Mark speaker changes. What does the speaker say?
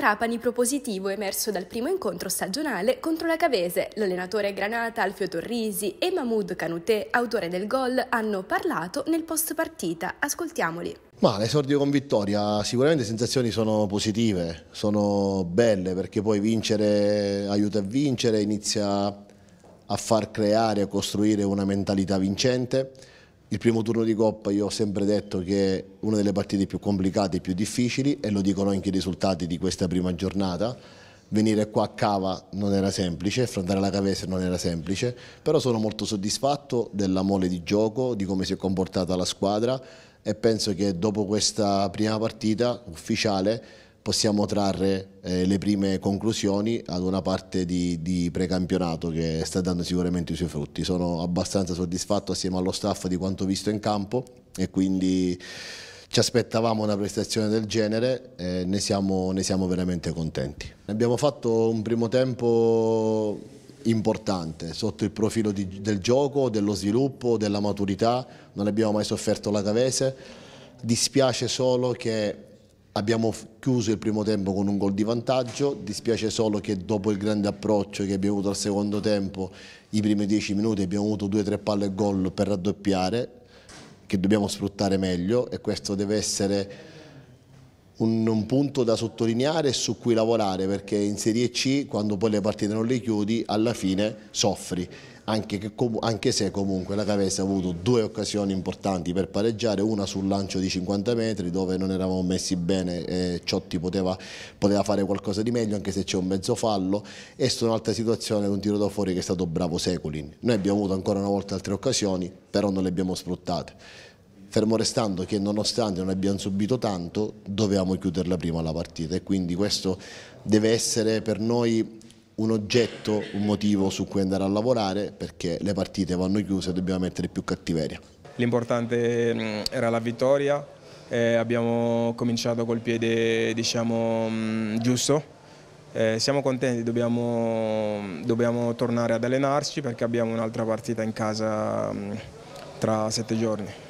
Speaker 1: Trapani propositivo emerso dal primo incontro stagionale contro la Cavese. L'allenatore Granata, Alfio Torrisi e Mahmoud Canutè, autore del gol, hanno parlato nel post partita. Ascoltiamoli.
Speaker 2: Ma l'esordio con vittoria, sicuramente le sensazioni sono positive, sono belle perché poi vincere aiuta a vincere, inizia a far creare, a costruire una mentalità vincente il primo turno di Coppa io ho sempre detto che è una delle partite più complicate e più difficili e lo dicono anche i risultati di questa prima giornata. Venire qua a Cava non era semplice, affrontare la Cavese non era semplice, però sono molto soddisfatto della mole di gioco, di come si è comportata la squadra e penso che dopo questa prima partita ufficiale possiamo trarre eh, le prime conclusioni ad una parte di, di, precampionato che sta dando sicuramente i suoi frutti. Sono abbastanza soddisfatto assieme allo staff di quanto visto in campo e quindi ci aspettavamo una prestazione del genere e ne siamo, ne siamo veramente contenti. Abbiamo fatto un primo tempo importante sotto il profilo di, del gioco, dello sviluppo, della maturità, non abbiamo mai sofferto la Cavese, dispiace solo che Abbiamo chiuso il primo tempo con un gol di vantaggio, dispiace solo che dopo il grande approccio che abbiamo avuto al secondo tempo, i primi dieci minuti abbiamo avuto due o tre palle e gol per raddoppiare, che dobbiamo sfruttare meglio e questo deve essere un, un, punto da sottolineare e su cui lavorare perché in Serie C quando poi le partite non le chiudi alla fine soffri anche, che, anche se comunque la Cavese ha avuto due occasioni importanti per pareggiare una sul lancio di 50 metri dove non eravamo messi bene e Ciotti poteva, poteva fare qualcosa di meglio anche se c'è un mezzo fallo e su un'altra situazione con un tiro da fuori che è stato bravo Seculin noi abbiamo avuto ancora una volta altre occasioni però non le abbiamo sfruttate fermo restando che nonostante non abbiamo subito tanto dovevamo chiuderla prima la partita e quindi questo deve essere per noi un oggetto, un motivo su cui andare a lavorare perché le partite vanno chiuse e dobbiamo mettere più cattiveria.
Speaker 1: L'importante mm, era la vittoria, eh, abbiamo cominciato col piede diciamo, mm, giusto, eh, siamo contenti, dobbiamo, dobbiamo, tornare ad allenarci perché abbiamo un'altra partita in casa mm, tra sette giorni.